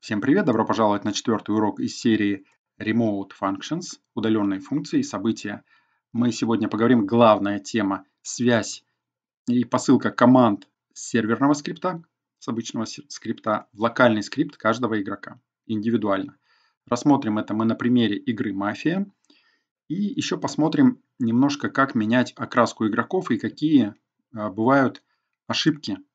Всем привет! Добро пожаловать на четвертый урок из серии Remote Functions, удаленные функции и события. Мы сегодня поговорим главная тема – связь и посылка команд серверного скрипта, с обычного скрипта, в локальный скрипт каждого игрока, индивидуально. Рассмотрим это мы на примере игры «Мафия». И еще посмотрим немножко, как менять окраску игроков и какие а, бывают ошибки –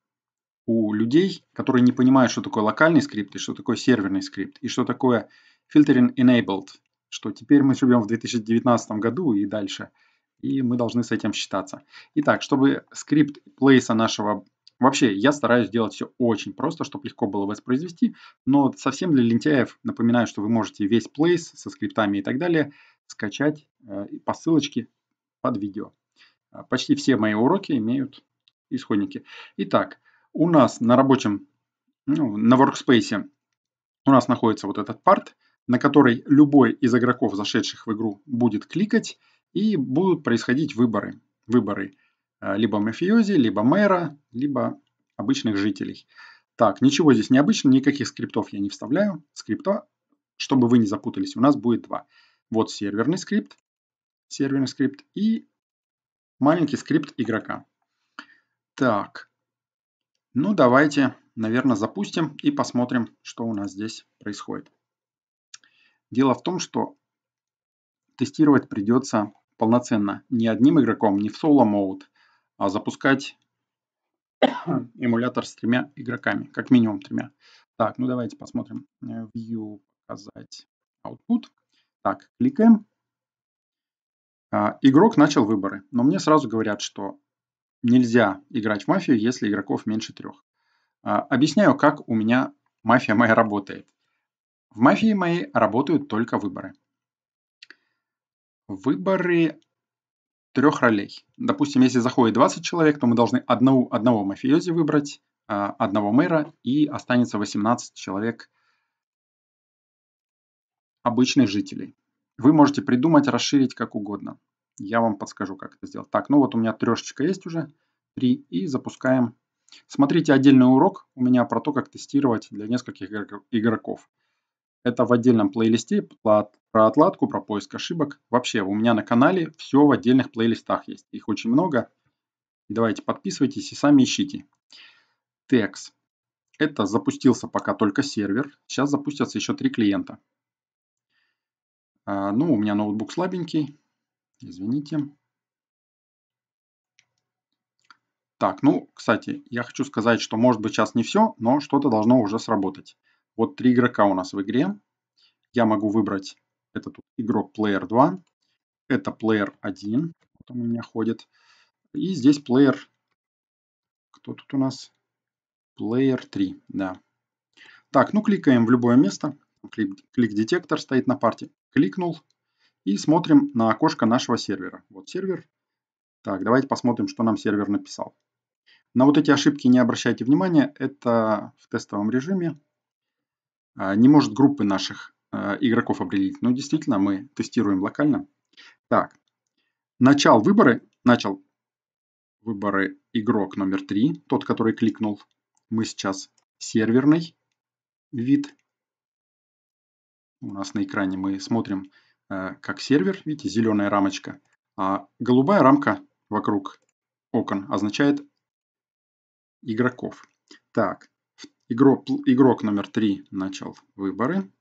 у людей, которые не понимают, что такое локальный скрипт и что такое серверный скрипт, и что такое filtering enabled, что теперь мы живем в 2019 году и дальше, и мы должны с этим считаться. Итак, чтобы скрипт плейса нашего... Вообще, я стараюсь делать все очень просто, чтобы легко было воспроизвести, но совсем для лентяев напоминаю, что вы можете весь плейс со скриптами и так далее скачать э, по ссылочке под видео. Почти все мои уроки имеют исходники. Итак, у нас на рабочем, ну, на workspace у нас находится вот этот парт на который любой из игроков, зашедших в игру, будет кликать, и будут происходить выборы. Выборы э, либо мафиози, либо мэра, либо обычных жителей. Так, ничего здесь необычного, никаких скриптов я не вставляю. Скрипта, чтобы вы не запутались, у нас будет два. Вот серверный скрипт, серверный скрипт и маленький скрипт игрока. Так, ну, давайте, наверное, запустим и посмотрим, что у нас здесь происходит. Дело в том, что тестировать придется полноценно не одним игроком, не в соло мод, а запускать эмулятор с тремя игроками, как минимум тремя. Так, ну давайте посмотрим. View э, показать output. Так, кликаем. А, игрок начал выборы, но мне сразу говорят, что нельзя играть в мафию, если игроков меньше трех. А, объясняю, как у меня мафия моя работает. В мафии моей работают только выборы. Выборы трех ролей. Допустим, если заходит 20 человек, то мы должны одного, одного мафиози выбрать, а, одного мэра, и останется 18 человек обычных жителей. Вы можете придумать, расширить как угодно я вам подскажу, как это сделать. Так, ну вот у меня трешечка есть уже, три и запускаем. Смотрите отдельный урок у меня про то, как тестировать для нескольких игроков. Это в отдельном плейлисте про отладку, про поиск ошибок. Вообще, у меня на канале все в отдельных плейлистах есть. Их очень много. Давайте подписывайтесь и сами ищите. Текс. Это запустился пока только сервер. Сейчас запустятся еще три клиента. А, ну, у меня ноутбук слабенький. Извините. Так, ну, кстати, я хочу сказать, что может быть сейчас не все, но что-то должно уже сработать. Вот три игрока у нас в игре. Я могу выбрать этот игрок Player 2. Это Player 1. Вот он у меня ходит. И здесь Player... Кто тут у нас? Player 3, да. Так, ну кликаем в любое место. Клик-детектор стоит на парте. Кликнул, и смотрим на окошко нашего сервера. Вот сервер. Так, давайте посмотрим, что нам сервер написал. На вот эти ошибки не обращайте внимания. Это в тестовом режиме. А, не может группы наших а, игроков определить. Но действительно, мы тестируем локально. Так, начал выборы. Начал выборы игрок номер 3, тот, который кликнул. Мы сейчас серверный вид. У нас на экране мы смотрим Э, как сервер, видите, зеленая рамочка. А голубая рамка вокруг окон означает игроков. Так, игрок, игрок номер 3 начал выборы.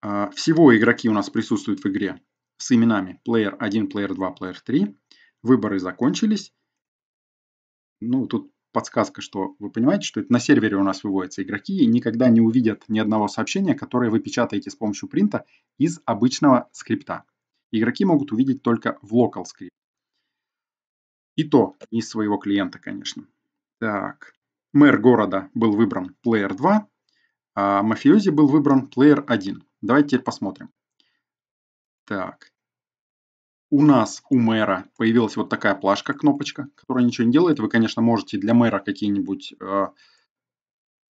А, всего игроки у нас присутствуют в игре с именами player 1, player 2, player 3. Выборы закончились. Ну, тут подсказка, что вы понимаете, что это на сервере у нас выводятся игроки, и никогда не увидят ни одного сообщения, которое вы печатаете с помощью принта из обычного скрипта. Игроки могут увидеть только в local скрипт. И то не из своего клиента, конечно. Так, мэр города был выбран Player 2, а мафиози был выбран Player 1. Давайте теперь посмотрим. Так, у нас, у мэра, появилась вот такая плашка, кнопочка, которая ничего не делает. Вы, конечно, можете для мэра какие-нибудь э,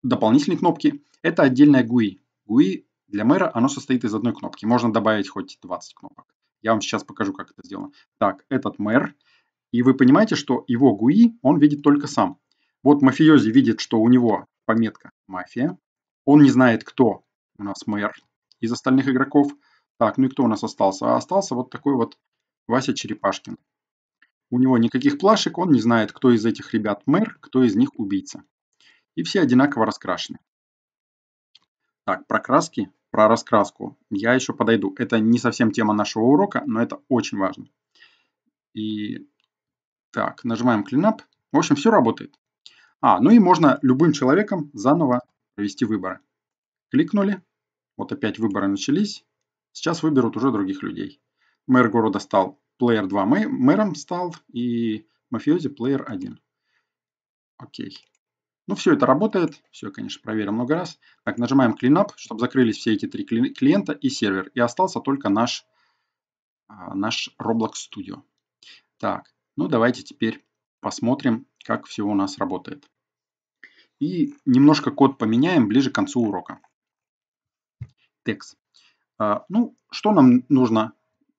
дополнительные кнопки. Это отдельная GUI. GUI для мэра, оно состоит из одной кнопки. Можно добавить хоть 20 кнопок. Я вам сейчас покажу, как это сделано. Так, этот мэр. И вы понимаете, что его GUI он видит только сам. Вот мафиози видит, что у него пометка «мафия». Он не знает, кто у нас мэр из остальных игроков. Так, ну и кто у нас остался? А остался вот такой вот Вася Черепашкин. У него никаких плашек, он не знает, кто из этих ребят мэр, кто из них убийца. И все одинаково раскрашены. Так, про краски, про раскраску я еще подойду. Это не совсем тема нашего урока, но это очень важно. И так, нажимаем клинап. В общем, все работает. А, ну и можно любым человеком заново провести выборы. Кликнули. Вот опять выборы начались. Сейчас выберут уже других людей. Мэр города стал плеер 2 мэром стал и мафиози плеер 1. Окей. Ну все это работает. Все, конечно, проверим много раз. Так, нажимаем Clean Up, чтобы закрылись все эти три клиента и сервер. И остался только наш, а, наш Roblox Studio. Так, ну давайте теперь посмотрим, как все у нас работает. И немножко код поменяем ближе к концу урока. Текст. А, ну, что нам нужно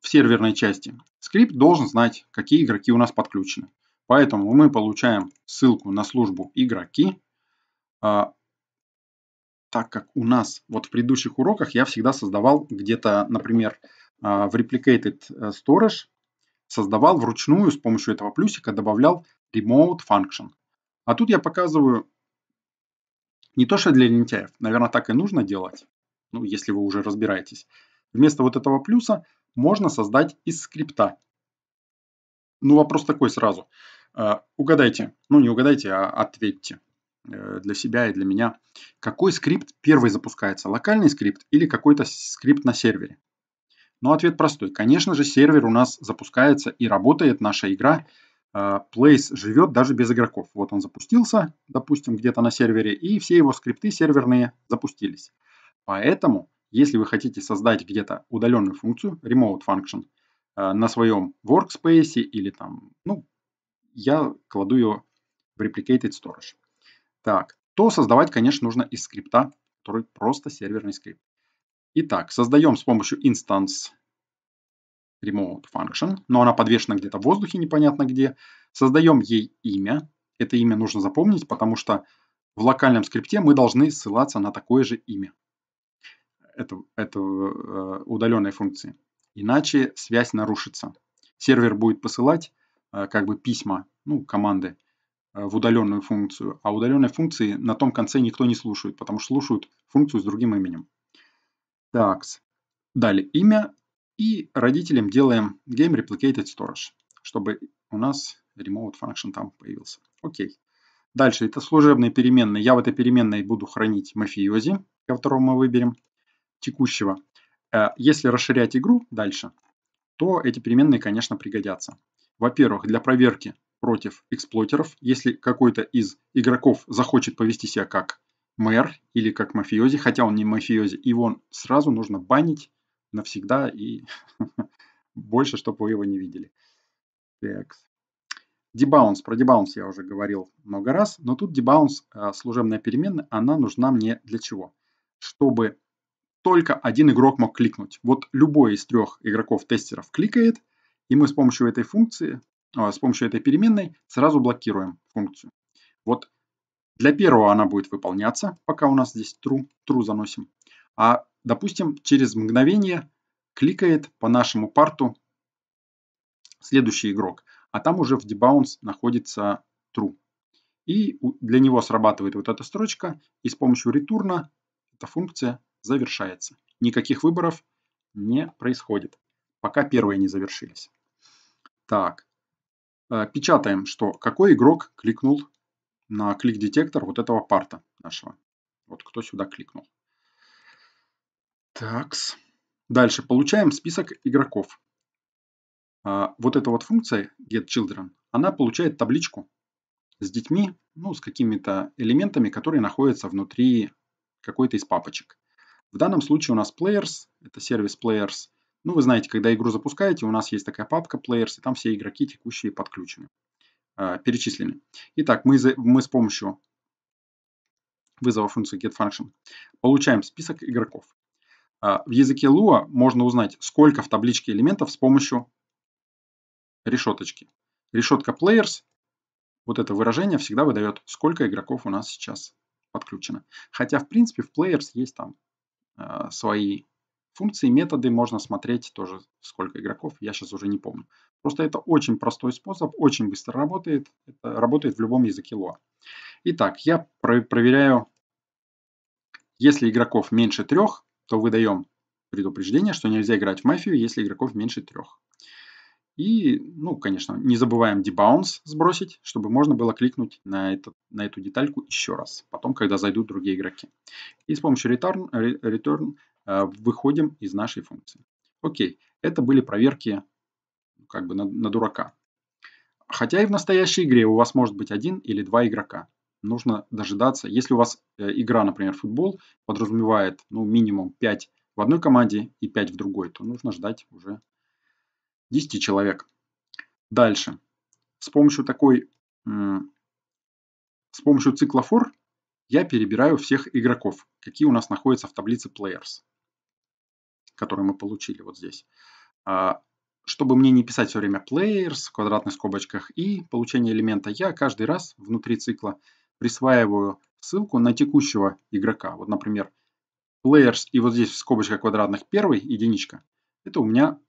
в серверной части. Скрипт должен знать, какие игроки у нас подключены. Поэтому мы получаем ссылку на службу игроки. А, так как у нас вот в предыдущих уроках я всегда создавал где-то, например, а, в Replicated э, Storage, создавал вручную с помощью этого плюсика, добавлял Remote Function. А тут я показываю не то, что для лентяев, наверное, так и нужно делать, ну, если вы уже разбираетесь. Вместо вот этого плюса можно создать из скрипта. Ну, вопрос такой сразу. Э, угадайте, ну не угадайте, а ответьте э, для себя и для меня. Какой скрипт первый запускается, локальный скрипт или какой-то скрипт на сервере? Ну, ответ простой. Конечно же, сервер у нас запускается и работает наша игра. Э, Place живет даже без игроков. Вот он запустился, допустим, где-то на сервере, и все его скрипты серверные запустились. Поэтому если вы хотите создать где-то удаленную функцию, remote function, э, на своем workspace или там, ну, я кладу ее в replicated storage. Так, то создавать, конечно, нужно из скрипта, который просто серверный скрипт. Итак, создаем с помощью instance remote function, но она подвешена где-то в воздухе, непонятно где. Создаем ей имя. Это имя нужно запомнить, потому что в локальном скрипте мы должны ссылаться на такое же имя эту, эту э, удаленной функции. Иначе связь нарушится. Сервер будет посылать э, как бы письма, ну, команды э, в удаленную функцию, а удаленной функции на том конце никто не слушает, потому что слушают функцию с другим именем. Так, Далее имя и родителям делаем game replicated storage, чтобы у нас remote function там появился. Окей. Дальше это служебные переменные. Я в этой переменной буду хранить мафиози, которого мы выберем текущего. Э, если расширять игру дальше, то эти переменные, конечно, пригодятся. Во-первых, для проверки против эксплойтеров, если какой-то из игроков захочет повести себя как мэр или как мафиози, хотя он не мафиози, его сразу нужно банить навсегда и больше, чтобы вы его не видели. Так. Дебаунс. Про дебаунс я уже говорил много раз, но тут дебаунс, э, служебная переменная, она нужна мне для чего? Чтобы только один игрок мог кликнуть. Вот любой из трех игроков-тестеров кликает, и мы с помощью этой функции, а, с помощью этой переменной сразу блокируем функцию. Вот для первого она будет выполняться, пока у нас здесь true, true заносим. А, допустим, через мгновение кликает по нашему парту следующий игрок, а там уже в debounce находится true. И для него срабатывает вот эта строчка, и с помощью ретурна эта функция завершается. Никаких выборов не происходит, пока первые не завершились. Так, э, печатаем, что какой игрок кликнул на клик-детектор вот этого парта нашего. Вот кто сюда кликнул. Такс. Дальше получаем список игроков. Э, вот эта вот функция getChildren, она получает табличку с детьми, ну, с какими-то элементами, которые находятся внутри какой-то из папочек. В данном случае у нас players, это сервис players. Ну, вы знаете, когда игру запускаете, у нас есть такая папка players, и там все игроки текущие подключены, э, перечислены. Итак, мы, мы с помощью вызова функции getFunction получаем список игроков. Э, в языке Lua можно узнать, сколько в табличке элементов с помощью решеточки. Решетка players, вот это выражение всегда выдает, сколько игроков у нас сейчас подключено. Хотя, в принципе, в Players есть там а, свои функции, методы. Можно смотреть тоже, сколько игроков, я сейчас уже не помню. Просто это очень простой способ, очень быстро работает. Это работает в любом языке Lua. Итак, я про проверяю, если игроков меньше трех, то выдаем предупреждение, что нельзя играть в мафию, если игроков меньше трех. И, ну, конечно, не забываем debounce сбросить, чтобы можно было кликнуть на, этот, на эту детальку еще раз, потом, когда зайдут другие игроки. И с помощью return, return э, выходим из нашей функции. Окей, это были проверки ну, как бы на, на дурака. Хотя и в настоящей игре у вас может быть один или два игрока. Нужно дожидаться. Если у вас э, игра, например, футбол, подразумевает ну, минимум 5 в одной команде и 5 в другой, то нужно ждать уже 10 человек. Дальше. С помощью такой, с помощью цикла for я перебираю всех игроков, какие у нас находятся в таблице players, которые мы получили вот здесь. А, чтобы мне не писать все время players в квадратных скобочках и получение элемента, я каждый раз внутри цикла присваиваю ссылку на текущего игрока. Вот, например, players и вот здесь в скобочках квадратных первый, единичка. Это у меня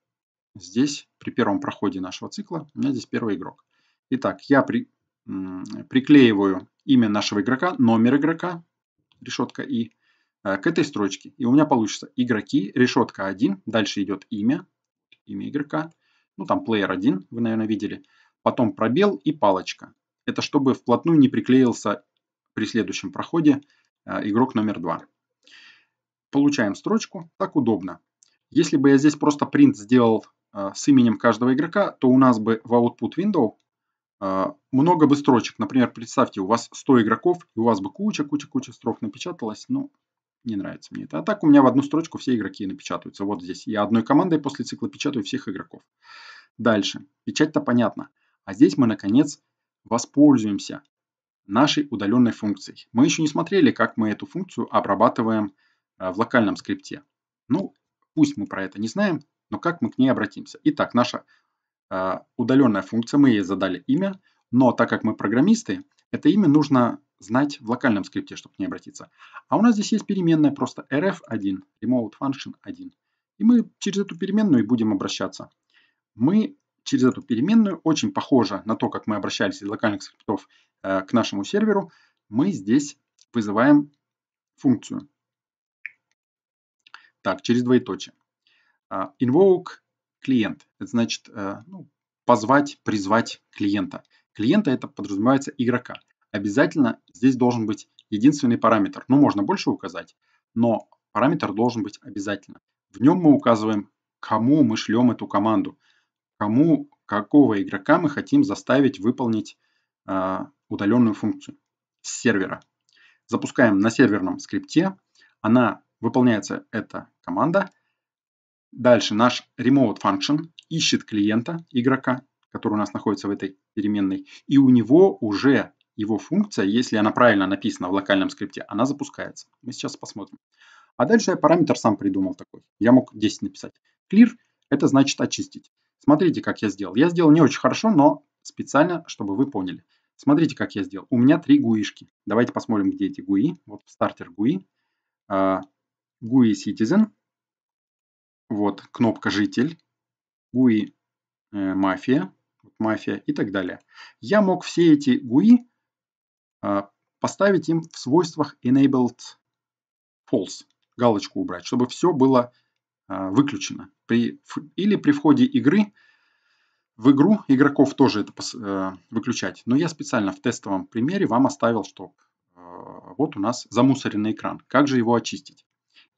здесь при первом проходе нашего цикла у меня здесь первый игрок. Итак, я при, приклеиваю имя нашего игрока, номер игрока, решетка И, э, к этой строчке. И у меня получится игроки, решетка 1, дальше идет имя, имя игрока, ну там player 1, вы, наверное, видели, потом пробел и палочка. Это чтобы вплотную не приклеился при следующем проходе э, игрок номер 2. Получаем строчку, так удобно. Если бы я здесь просто print сделал а, с именем каждого игрока, то у нас бы в Output Window а, много бы строчек. Например, представьте, у вас 100 игроков, и у вас бы куча-куча-куча строк напечаталось, но ну, не нравится мне это. А так у меня в одну строчку все игроки напечатаются. Вот здесь я одной командой после цикла печатаю всех игроков. Дальше. Печать-то понятно. А здесь мы, наконец, воспользуемся нашей удаленной функцией. Мы еще не смотрели, как мы эту функцию обрабатываем а, в локальном скрипте. Ну, пусть мы про это не знаем, но как мы к ней обратимся? Итак, наша э, удаленная функция, мы ей задали имя, но так как мы программисты, это имя нужно знать в локальном скрипте, чтобы к ней обратиться. А у нас здесь есть переменная просто rf1, remote function 1. И мы через эту переменную и будем обращаться. Мы через эту переменную, очень похоже на то, как мы обращались из локальных скриптов э, к нашему серверу, мы здесь вызываем функцию. Так, через двоеточие. Э, invoke клиент. Это значит э, ну, позвать, призвать клиента. Клиента это подразумевается игрока. Обязательно здесь должен быть единственный параметр. Ну, можно больше указать, но параметр должен быть обязательно. В нем мы указываем, кому мы шлем эту команду, кому, какого игрока мы хотим заставить выполнить э, удаленную функцию с сервера. Запускаем на серверном скрипте. Она выполняется, эта команда, Дальше наш remote function ищет клиента, игрока, который у нас находится в этой переменной, и у него уже его функция, если она правильно написана в локальном скрипте, она запускается. Мы сейчас посмотрим. А дальше я параметр сам придумал такой. Я мог 10 написать. Clear – это значит очистить. Смотрите, как я сделал. Я сделал не очень хорошо, но специально, чтобы вы поняли. Смотрите, как я сделал. У меня три гуишки. Давайте посмотрим, где эти гуи. Вот стартер гуи, а, гуи citizen вот кнопка «Житель», GUI э, «Мафия», «Мафия» и так далее. Я мог все эти GUI а, поставить им в свойствах enabled false, галочку убрать, чтобы все было а, выключено. При, или при входе игры в игру игроков тоже это э, выключать. Но я специально в тестовом примере вам оставил, что э, вот у нас замусоренный экран. Как же его очистить?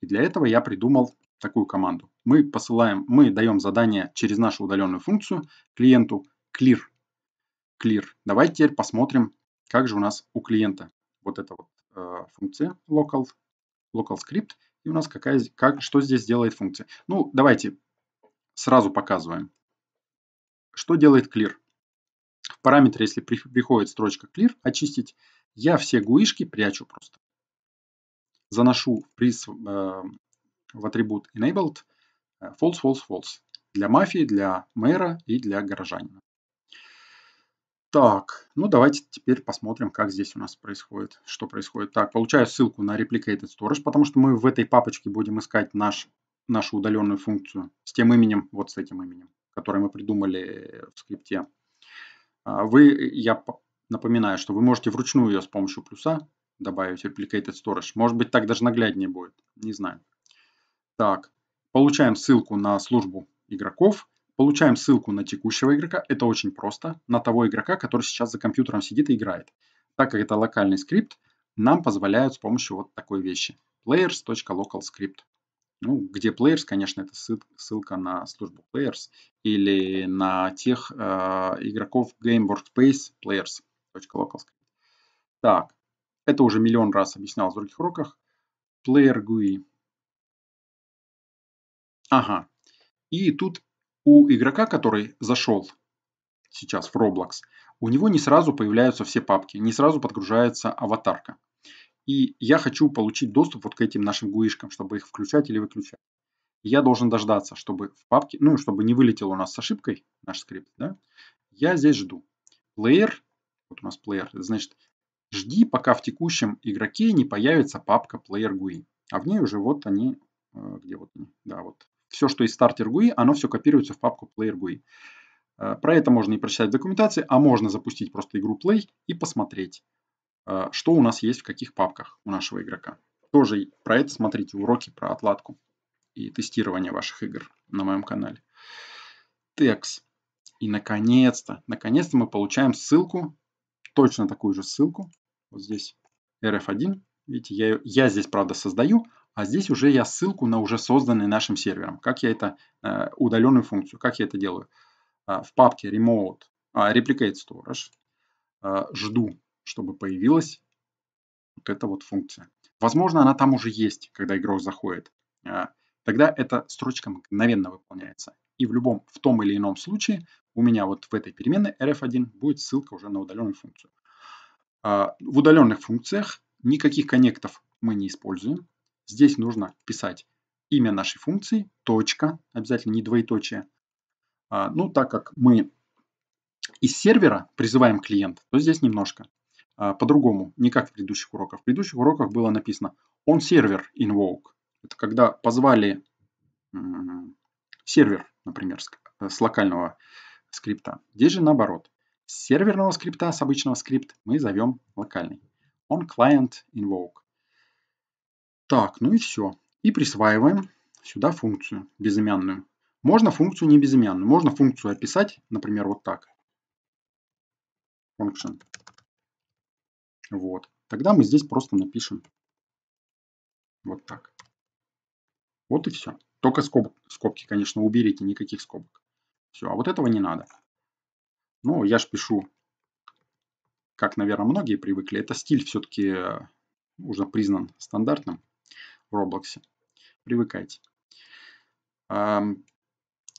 И для этого я придумал такую команду. Мы посылаем, мы даем задание через нашу удаленную функцию клиенту clear. clear. Давайте теперь посмотрим, как же у нас у клиента вот эта вот э, функция local, local script. И у нас какая, как, что здесь делает функция. Ну, давайте сразу показываем. Что делает clear? В параметре, если при, приходит строчка clear, очистить, я все гуишки прячу просто. Заношу в приз, в атрибут enabled э, false, false, false для мафии, для мэра и для горожанина. Так, ну давайте теперь посмотрим, как здесь у нас происходит, что происходит. Так, получаю ссылку на Replicated Storage, потому что мы в этой папочке будем искать наш, нашу удаленную функцию с тем именем, вот с этим именем, которое мы придумали в скрипте. А, вы, я напоминаю, что вы можете вручную ее с помощью плюса добавить Replicated Storage. Может быть, так даже нагляднее будет, не знаю. Так, получаем ссылку на службу игроков, получаем ссылку на текущего игрока, это очень просто, на того игрока, который сейчас за компьютером сидит и играет. Так как это локальный скрипт, нам позволяют с помощью вот такой вещи players.localscript. Ну, где players, конечно, это ссылка на службу players или на тех э, игроков game workspace players.localscript. Так, это уже миллион раз объяснял в других уроках. Player GUI Ага. И тут у игрока, который зашел сейчас в Roblox, у него не сразу появляются все папки, не сразу подгружается аватарка. И я хочу получить доступ вот к этим нашим гуишкам, чтобы их включать или выключать. Я должен дождаться, чтобы в папке, ну, чтобы не вылетел у нас с ошибкой наш скрипт, да? Я здесь жду. Player, вот у нас player, значит, жди, пока в текущем игроке не появится папка player GUI. А в ней уже вот они, э, где вот они, да, вот все, что из стартер GUI, оно все копируется в папку Player GUI. Э, про это можно и прочитать в документации, а можно запустить просто игру Play и посмотреть, э, что у нас есть в каких папках у нашего игрока. Тоже про это смотрите уроки про отладку и тестирование ваших игр на моем канале. Текс. И наконец-то, наконец-то мы получаем ссылку, точно такую же ссылку, вот здесь RF1. Видите, я, я здесь, правда, создаю, а здесь уже я ссылку на уже созданный нашим сервером. Как я это, э, удаленную функцию, как я это делаю? А, в папке remote, а, replicate storage а, жду, чтобы появилась вот эта вот функция. Возможно, она там уже есть, когда игрок заходит. Тогда эта строчка мгновенно выполняется. И в любом, в том или ином случае у меня вот в этой переменной rf1 будет ссылка уже на удаленную функцию. В удаленных функциях никаких коннектов мы не используем. Здесь нужно писать имя нашей функции, точка, обязательно не двоеточие. А, ну, так как мы из сервера призываем клиента, то здесь немножко а, по-другому, не как в предыдущих уроках. В предыдущих уроках было написано on сервер invoke. Это когда позвали сервер, например, э, с, локального скрипта. Здесь же наоборот. С серверного скрипта, с обычного скрипта мы зовем локальный. On client invoke. Так, ну и все. И присваиваем сюда функцию безымянную. Можно функцию не безымянную. Можно функцию описать, например, вот так. Function. Вот. Тогда мы здесь просто напишем вот так. Вот и все. Только скоб... скобки, конечно, уберите, никаких скобок. Все, а вот этого не надо. Ну, я же пишу, как, наверное, многие привыкли. Это стиль все-таки э, уже признан стандартным в Roblox. Привыкайте.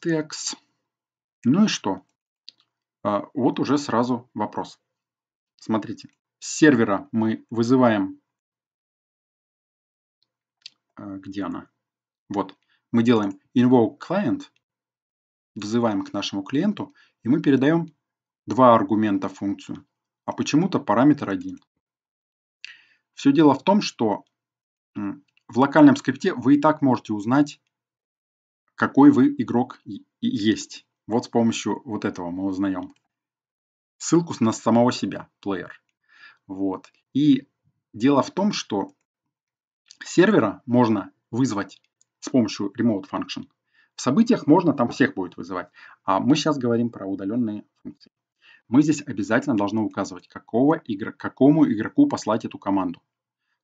Текст. Ну и что? А, вот уже сразу вопрос. Смотрите, с сервера мы вызываем... А, где она? Вот. Мы делаем invoke client, вызываем к нашему клиенту, и мы передаем два аргумента функцию, а почему-то параметр один. Все дело в том, что в локальном скрипте вы и так можете узнать, какой вы игрок есть. Вот с помощью вот этого мы узнаем ссылку на самого себя, плеер. Вот. И дело в том, что сервера можно вызвать с помощью remote function. В событиях можно там всех будет вызывать. А мы сейчас говорим про удаленные функции. Мы здесь обязательно должны указывать, какого игр... какому игроку послать эту команду.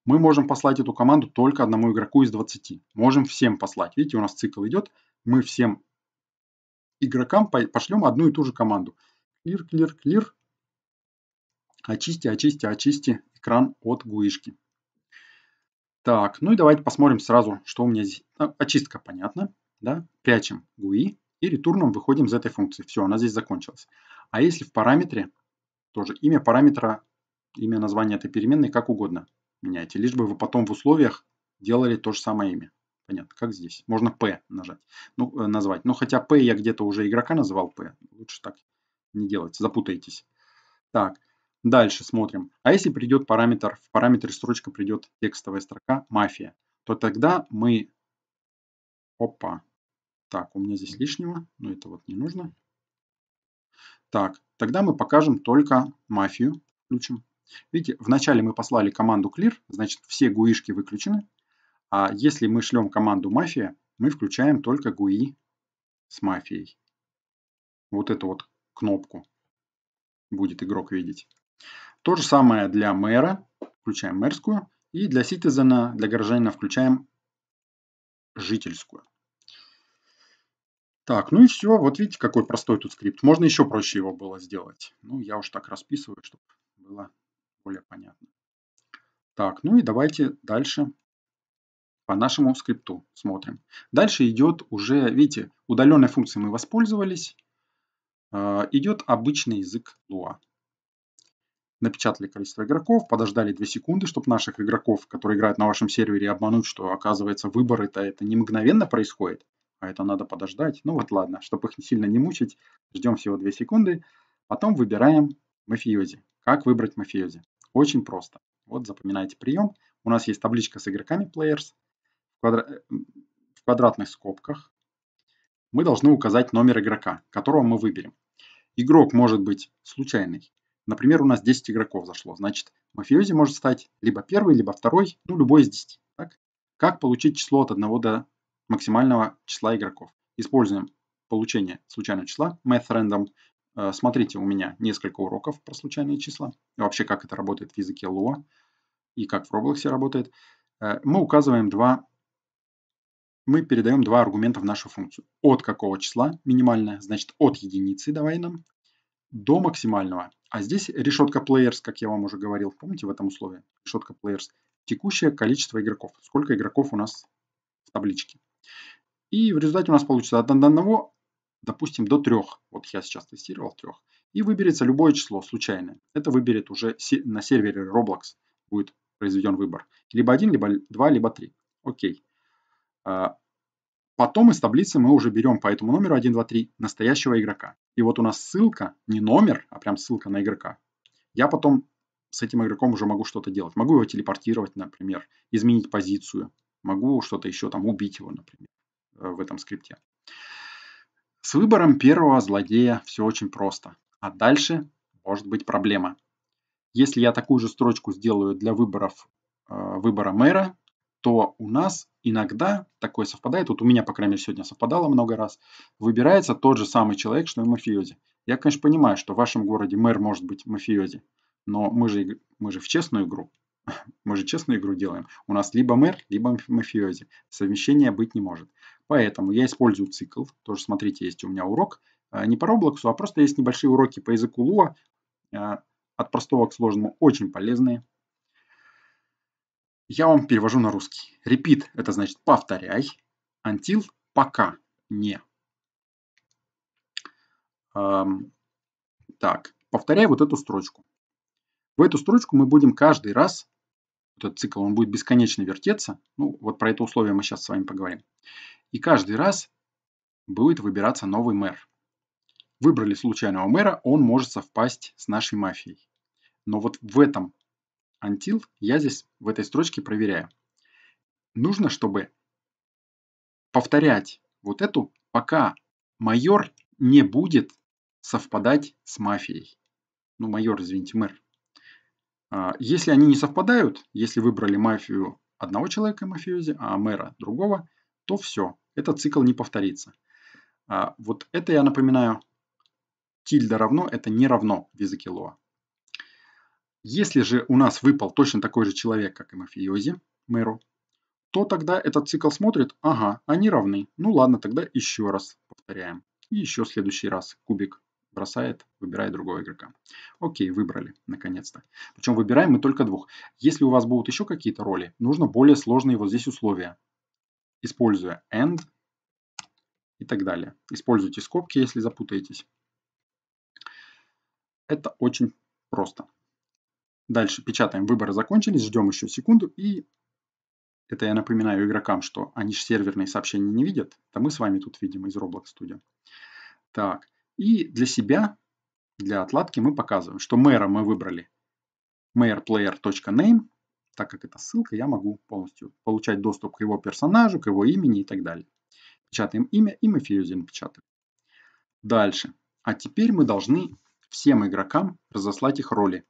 Мы можем послать эту команду только одному игроку из 20. Можем всем послать. Видите, у нас цикл идет. Мы всем игрокам пошлем одну и ту же команду. Clear, clear, clear. Очисти, очисти, очисти экран от гуишки. Так, ну и давайте посмотрим сразу, что у меня здесь. А, очистка, понятно. Да? Прячем GUI и ретурном выходим из этой функции. Все, она здесь закончилась. А если в параметре, тоже имя параметра, имя названия этой переменной, как угодно меняете, лишь бы вы потом в условиях делали то же самое имя. Понятно, как здесь. Можно P нажать, ну, э, назвать. Но ну, хотя P я где-то уже игрока называл P. Лучше так не делать, запутаетесь. Так, дальше смотрим. А если придет параметр, в параметре строчка придет текстовая строка «мафия», то тогда мы... Опа. Так, у меня здесь лишнего, но это вот не нужно. Так, тогда мы покажем только мафию, включим. Видите, вначале мы послали команду clear, значит все гуишки выключены. А если мы шлем команду мафия, мы включаем только гуи с мафией. Вот эту вот кнопку будет игрок видеть. То же самое для мэра, включаем мэрскую, и для ситизена, для горожанина включаем жительскую. Так, ну и все. Вот видите, какой простой тут скрипт. Можно еще проще его было сделать. Ну, я уж так расписываю, чтобы было более понятно. Так, ну и давайте дальше по нашему скрипту смотрим. Дальше идет уже, видите, удаленной функцией мы воспользовались. А, идет обычный язык Lua. Напечатали количество игроков, подождали 2 секунды, чтобы наших игроков, которые играют на вашем сервере, обмануть, что оказывается выборы это это не мгновенно происходит, а это надо подождать. Ну вот ладно, чтобы их сильно не мучить, ждем всего 2 секунды. Потом выбираем мафиози. Как выбрать мафиози? Очень просто. Вот запоминайте прием. У нас есть табличка с игроками players. В, квадра... Э, в квадратных скобках мы должны указать номер игрока, которого мы выберем. Игрок может быть случайный. Например, у нас 10 игроков зашло. Значит, мафиози может стать либо первый, либо второй, ну, любой из 10. Так? Как получить число от 1 до максимального числа игроков? Используем получение случайного числа, math random, Э, смотрите, у меня несколько уроков про случайные числа, и вообще как это работает в языке Lua и как в Roblox работает. Э, мы указываем два, мы передаем два аргумента в нашу функцию. От какого числа минимальное, значит от единицы давай нам, до максимального. А здесь решетка players, как я вам уже говорил, помните в этом условии? Решетка players. Текущее количество игроков. Сколько игроков у нас в табличке. И в результате у нас получится от 1 до 1 допустим, до трех. Вот я сейчас тестировал трех. И выберется любое число случайное. Это выберет уже на сервере Roblox будет произведен выбор. Либо один, либо два, либо три. Окей. А, потом из таблицы мы уже берем по этому номеру 1, 2, 3 настоящего игрока. И вот у нас ссылка, не номер, а прям ссылка на игрока. Я потом с этим игроком уже могу что-то делать. Могу его телепортировать, например, изменить позицию. Могу что-то еще там убить его, например, э, в этом скрипте. С выбором первого злодея все очень просто, а дальше может быть проблема. Если я такую же строчку сделаю для выборов э, выбора мэра, то у нас иногда такое совпадает, вот у меня, по крайней мере, сегодня совпадало много раз, выбирается тот же самый человек, что и мафиози. Я, конечно, понимаю, что в вашем городе мэр может быть мафиози, но мы же, мы же в честную игру, мы же честную игру делаем. У нас либо мэр, либо мафиози. Совмещения быть не может. Поэтому я использую цикл. Тоже смотрите, есть у меня урок. А, не по Roblox, а просто есть небольшие уроки по языку Lua а, От простого к сложному очень полезные. Я вам перевожу на русский. Repeat – это значит повторяй. Until – пока не. Так, повторяй вот эту строчку. В эту строчку мы будем каждый раз, этот цикл, он будет бесконечно вертеться. Ну, вот про это условие мы сейчас с вами поговорим и каждый раз будет выбираться новый мэр. Выбрали случайного мэра, он может совпасть с нашей мафией. Но вот в этом антил я здесь в этой строчке проверяю. Нужно, чтобы повторять вот эту, пока майор не будет совпадать с мафией. Ну, майор, извините, мэр. А, если они не совпадают, если выбрали мафию одного человека мафиози, а мэра другого, то все. Этот цикл не повторится. А, вот это я напоминаю, тильда равно, это не равно в языке Лоа. Если же у нас выпал точно такой же человек, как и мафиози, мэру, то тогда этот цикл смотрит, ага, они равны. Ну ладно, тогда еще раз повторяем. И еще следующий раз кубик бросает, выбирает другого игрока. Окей, выбрали, наконец-то. Причем выбираем мы только двух. Если у вас будут еще какие-то роли, нужно более сложные вот здесь условия используя and и так далее. Используйте скобки, если запутаетесь. Это очень просто. Дальше печатаем «Выборы закончились», ждем еще секунду и это я напоминаю игрокам, что они же серверные сообщения не видят. Это мы с вами тут видим из Roblox Studio. Так, и для себя, для отладки мы показываем, что мэра мы выбрали mayerplayer.name так как это ссылка, я могу полностью получать доступ к его персонажу, к его имени и так далее. Печатаем имя и мы Мафиозин печатаем. Дальше. А теперь мы должны всем игрокам разослать их роли.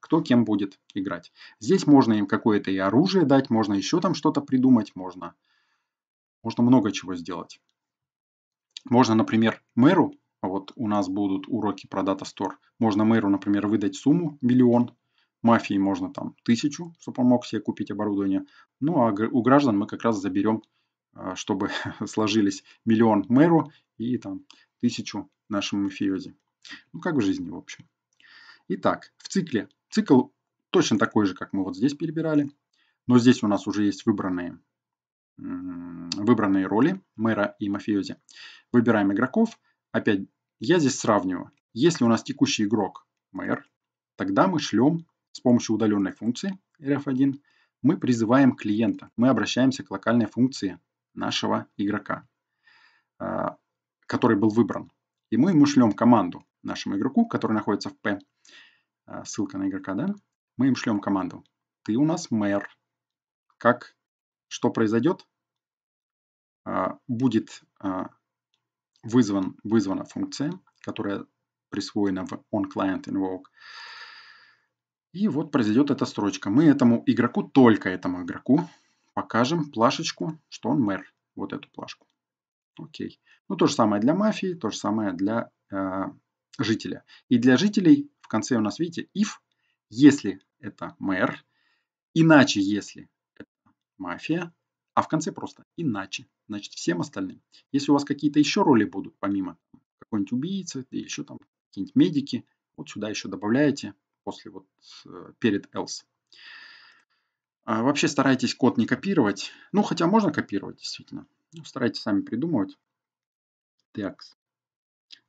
Кто кем будет играть. Здесь можно им какое-то и оружие дать, можно еще там что-то придумать, можно, можно много чего сделать. Можно, например, мэру, вот у нас будут уроки про Data Store, можно мэру, например, выдать сумму миллион Мафии можно там тысячу, чтобы он мог себе купить оборудование. Ну а у граждан мы как раз заберем, э, чтобы сложились миллион мэру и там тысячу нашему мафиози. Ну как в жизни, в общем. Итак, в цикле. Цикл точно такой же, как мы вот здесь перебирали. Но здесь у нас уже есть выбранные, выбранные роли мэра и мафиози. Выбираем игроков. Опять, я здесь сравниваю. Если у нас текущий игрок мэр, тогда мы шлем с помощью удаленной функции rf1 мы призываем клиента. Мы обращаемся к локальной функции нашего игрока, а, который был выбран. И мы ему шлем команду нашему игроку, который находится в P. А, ссылка на игрока, да? Мы им шлем команду. Ты у нас мэр. Как? Что произойдет? А, будет вызван, вызвана функция, которая присвоена в onClientInvoke. И вот произойдет эта строчка. Мы этому игроку, только этому игроку, покажем плашечку, что он мэр. Вот эту плашку. Окей. Ну, то же самое для мафии, то же самое для э, жителя. И для жителей в конце у нас, видите, if, если это мэр, иначе, если это мафия, а в конце просто иначе. Значит, всем остальным. Если у вас какие-то еще роли будут, помимо какой-нибудь убийцы, или еще там какие-нибудь медики, вот сюда еще добавляете после вот э, перед else. А вообще старайтесь код не копировать. Ну, хотя можно копировать, действительно. Ну, старайтесь сами придумывать. Так.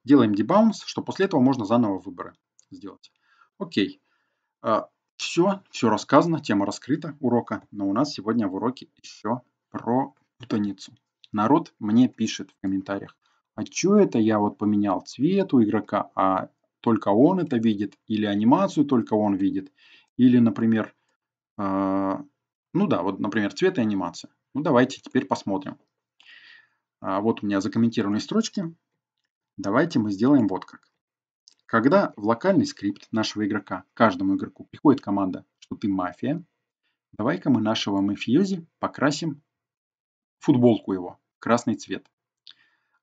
Делаем дебаунс, что после этого можно заново выборы сделать. Окей. все, а, все рассказано, тема раскрыта урока. Но у нас сегодня в уроке еще про путаницу. Народ мне пишет в комментариях. А что это я вот поменял цвет у игрока, а только он это видит, или анимацию только он видит, или, например, э, ну да, вот, например, цвет и анимация. Ну давайте теперь посмотрим. А вот у меня закомментированные строчки. Давайте мы сделаем вот как. Когда в локальный скрипт нашего игрока, каждому игроку, приходит команда, что ты мафия, давай-ка мы нашего мафиози покрасим футболку его, красный цвет.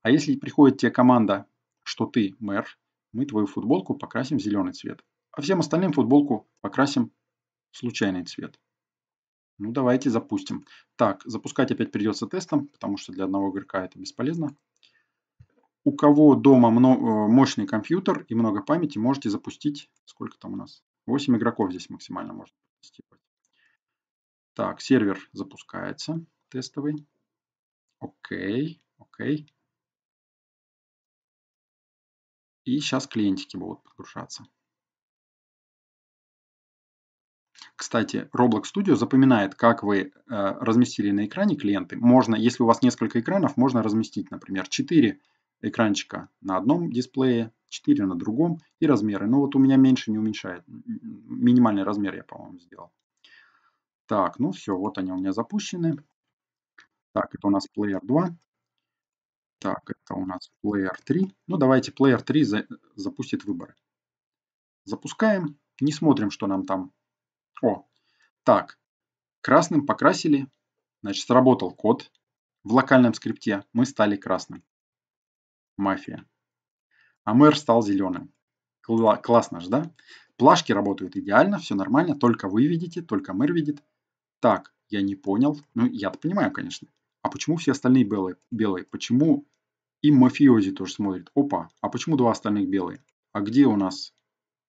А если приходит тебе команда, что ты мэр, мы твою футболку покрасим в зеленый цвет, а всем остальным футболку покрасим в случайный цвет. Ну давайте запустим. Так, запускать опять придется тестом, потому что для одного игрока это бесполезно. У кого дома э, мощный компьютер и много памяти, можете запустить, сколько там у нас? 8 игроков здесь максимально можно тестировать. Так, сервер запускается тестовый. Окей, окей. И сейчас клиентики будут подгружаться. Кстати, Roblox Studio запоминает, как вы э, разместили на экране клиенты. Можно, если у вас несколько экранов, можно разместить, например, 4 экранчика на одном дисплее, 4 на другом и размеры. Но ну, вот у меня меньше не уменьшает. Минимальный размер я, по-моему, сделал. Так, ну все, вот они у меня запущены. Так, это у нас Player 2. Так, это у нас Player 3. Ну, давайте Player 3 за, запустит выборы. Запускаем. Не смотрим, что нам там. О, так. Красным покрасили. Значит, сработал код в локальном скрипте. Мы стали красным. Мафия. А мэр стал зеленым. Кла классно же, да? Плашки работают идеально, все нормально. Только вы видите, только мэр видит. Так, я не понял. Ну, я-то понимаю, конечно. А почему все остальные белые? белые? Почему и мафиози тоже смотрит. Опа, а почему два остальных белые? А где у нас?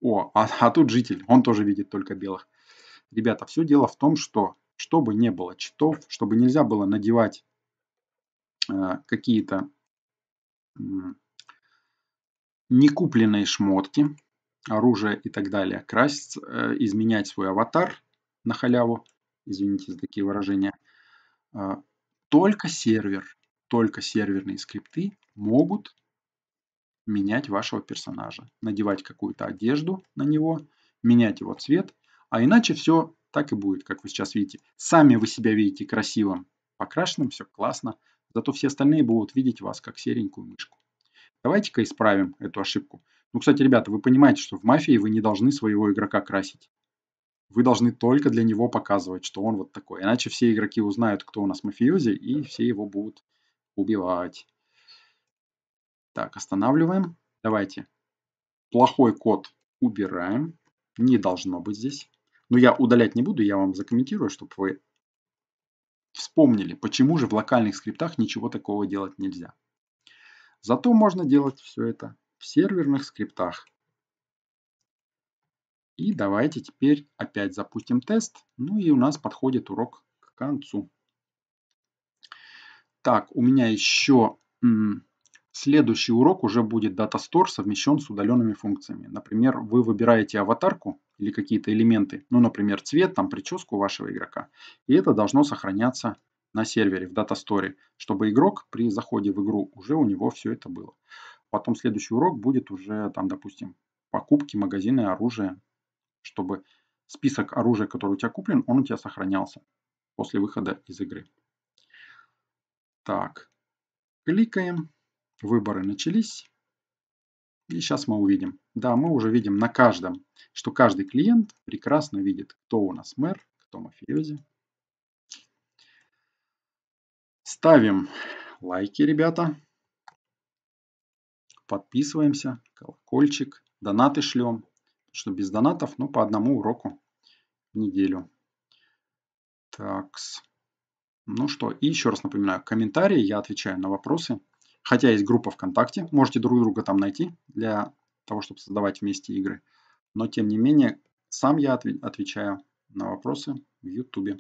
О, а, а тут житель, он тоже видит только белых. Ребята, все дело в том, что чтобы не было читов, чтобы нельзя было надевать э, какие-то э, некупленные шмотки, оружие и так далее, красить, э, изменять свой аватар на халяву, извините за такие выражения, э, только сервер только серверные скрипты могут менять вашего персонажа, надевать какую-то одежду на него, менять его цвет, а иначе все так и будет, как вы сейчас видите. Сами вы себя видите красивым, покрашенным, все классно, зато все остальные будут видеть вас как серенькую мышку. Давайте-ка исправим эту ошибку. Ну, кстати, ребята, вы понимаете, что в мафии вы не должны своего игрока красить. Вы должны только для него показывать, что он вот такой. Иначе все игроки узнают, кто у нас мафиози, и все его будут убивать. Так, останавливаем. Давайте. Плохой код убираем. Не должно быть здесь. Но я удалять не буду, я вам закомментирую, чтобы вы вспомнили, почему же в локальных скриптах ничего такого делать нельзя. Зато можно делать все это в серверных скриптах. И давайте теперь опять запустим тест. Ну и у нас подходит урок к концу. Так, у меня еще следующий урок уже будет Data совмещен с удаленными функциями. Например, вы выбираете аватарку или какие-то элементы, ну, например, цвет, там, прическу вашего игрока. И это должно сохраняться на сервере в Data чтобы игрок при заходе в игру уже у него все это было. Потом следующий урок будет уже, там, допустим, покупки, магазины, оружия, чтобы список оружия, которое у тебя куплен, он у тебя сохранялся после выхода из игры. Так, кликаем. Выборы начались. И сейчас мы увидим. Да, мы уже видим на каждом, что каждый клиент прекрасно видит, кто у нас мэр, кто мафиози. Ставим лайки, ребята. Подписываемся, колокольчик, донаты шлем. Что без донатов, ну, по одному уроку в неделю. Такс. Ну что, и еще раз напоминаю, комментарии, я отвечаю на вопросы. Хотя есть группа ВКонтакте, можете друг друга там найти для того, чтобы создавать вместе игры. Но тем не менее, сам я отвечаю на вопросы в Ютубе.